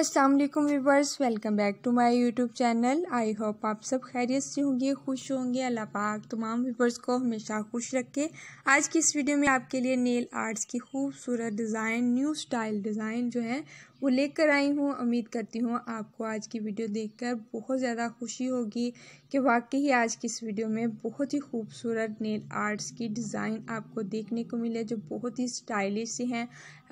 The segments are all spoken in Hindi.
अस्सलाम वालेकुम viewers welcome back to my YouTube channel I hope आप सब खैरियत से होंगे खुश होंगे अल्लाह पाक तमाम व्यूवर्स को हमेशा खुश रखे आज की इस वीडियो में आपके लिए नेल आर्ट्स की खूबसूरत डिज़ाइन न्यू स्टाइल डिज़ाइन जो है वो लेकर आई हूँ उम्मीद करती हूँ आपको आज की वीडियो देखकर बहुत ज़्यादा खुशी होगी कि वाकई ही आज की इस वीडियो में बहुत ही खूबसूरत नेल आर्ट्स की डिज़ाइन आपको देखने को मिले जो बहुत ही स्टाइलिश से हैं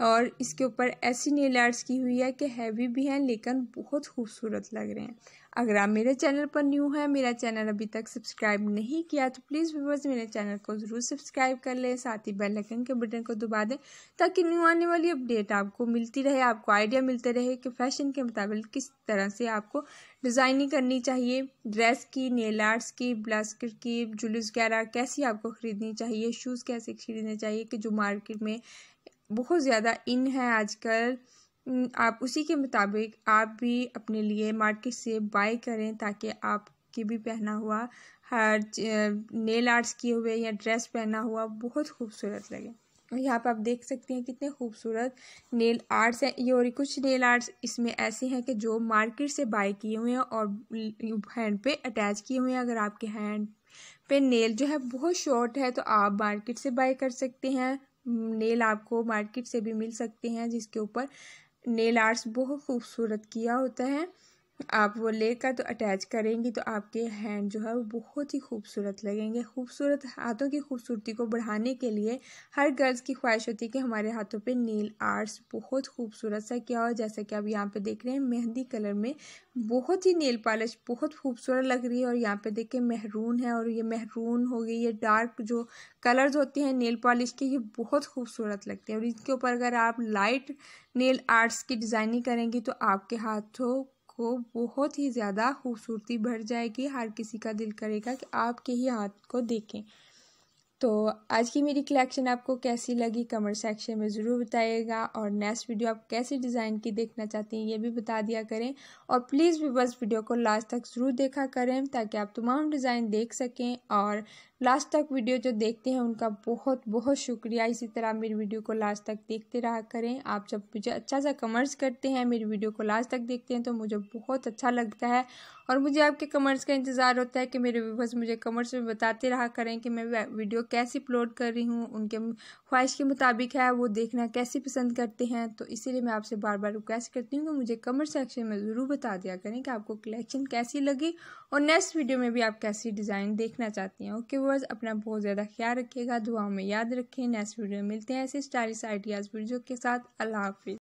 और इसके ऊपर ऐसी नेल आर्ट्स की हुई है कि हैवी भी हैं लेकिन बहुत खूबसूरत लग रहे हैं अगर आप मेरे चैनल पर न्यू हैं मेरा चैनल अभी तक सब्सक्राइब नहीं किया तो प्लीज़ व्यूवर्स मेरे चैनल को ज़रूर सब्सक्राइब कर लें साथ ही बेल आइकन के बटन को दबा दें ताकि न्यू आने वाली अपडेट आपको मिलती रहे आपको आइडिया मिलते रहे कि फैशन के मुताबिक किस तरह से आपको डिज़ाइनिंग करनी चाहिए ड्रेस की नेल आर्ट्स की ब्लास्कट की जुलूस वगैरह कैसी आपको ख़रीदनी चाहिए शूज़ कैसे खरीदने चाहिए कि जो मार्केट में बहुत ज़्यादा इन है आजकल आप उसी के मुताबिक आप भी अपने लिए मार्केट से बाय करें ताकि आपके भी पहना हुआ हर नेल आर्ट्स किए हुए या ड्रेस पहना हुआ बहुत खूबसूरत लगे यहाँ पर आप देख सकते हैं कितने खूबसूरत नेल आर्ट्स हैं ये और कुछ नेल आर्ट्स इसमें ऐसे हैं कि जो मार्केट से बाय किए हुए हैं और हैंड पे अटैच किए हुए हैं अगर आपके हैंड पे नेल जो है बहुत शॉर्ट है तो आप मार्केट से बाय कर सकते हैं नेल आपको मार्केट से भी मिल सकते हैं जिसके ऊपर नेल आर्ट्स बहुत खूबसूरत किया होता है आप वो लेकर तो अटैच करेंगी तो आपके हैंड जो है वो बहुत ही खूबसूरत लगेंगे खूबसूरत हाथों की खूबसूरती को बढ़ाने के लिए हर गर्ल्स की ख्वाहिश होती है कि हमारे हाथों पे नील आर्ट्स बहुत खूबसूरत सा क्या हो जैसा कि आप यहाँ पे देख रहे हैं मेहंदी कलर में बहुत ही नील पॉलिश बहुत खूबसूरत लग रही है और यहाँ पर देखिए महरून है और ये महरून हो गई ये डार्क जो कलर्स होते हैं नील पॉलिश के ये बहुत खूबसूरत लगते हैं और इसके ऊपर अगर आप लाइट नेल आर्ट्स की डिज़ाइनिंग करेंगी तो आपके हाथों को बहुत ही ज़्यादा खूबसूरती भर जाएगी हर किसी का दिल करेगा कि आपके ही हाथ को देखें तो आज की मेरी कलेक्शन आपको कैसी लगी कमेंट सेक्शन में ज़रूर बताइएगा और नेक्स्ट वीडियो आप कैसी डिज़ाइन की देखना चाहती हैं ये भी बता दिया करें और प्लीज़ भी बस वीडियो को लास्ट तक ज़रूर देखा करें ताकि आप तमाम डिज़ाइन देख सकें और लास्ट तक वीडियो जो देखते हैं उनका बहुत बहुत शुक्रिया इसी तरह मेरी वीडियो को लास्ट तक देखते रहा करें आप जब मुझे अच्छा सा कमेंट्स करते हैं मेरी वीडियो को लास्ट तक देखते हैं तो मुझे बहुत अच्छा लगता है और मुझे आपके कमेंट्स का इंतज़ार होता है कि मेरे व्यूवर्स मुझे कमेंट्स में बताते रहा करें कि मैं वीडियो कैसे अपलोड कर रही हूँ उनके ख्वाहिश के मुताबिक है वो देखना कैसे पसंद करते हैं तो इसीलिए मैं आपसे बार बार रिक्वेस्ट करती हूँ कि मुझे कमेंट सेक्शन में ज़रूर बता दिया करें कि आपको कलेक्शन कैसी लगी और नेक्स्ट वीडियो में भी आप कैसी डिज़ाइन देखना चाहती हैं ओके वर्स अपना बहुत ज़्यादा ख्याल रखिएगा दुआओं में याद रखें नेक्स्ट वीडियो में मिलते हैं ऐसे स्टाइलिश आइडियाज़ वीडियो के साथ अल्लाह हाफिज़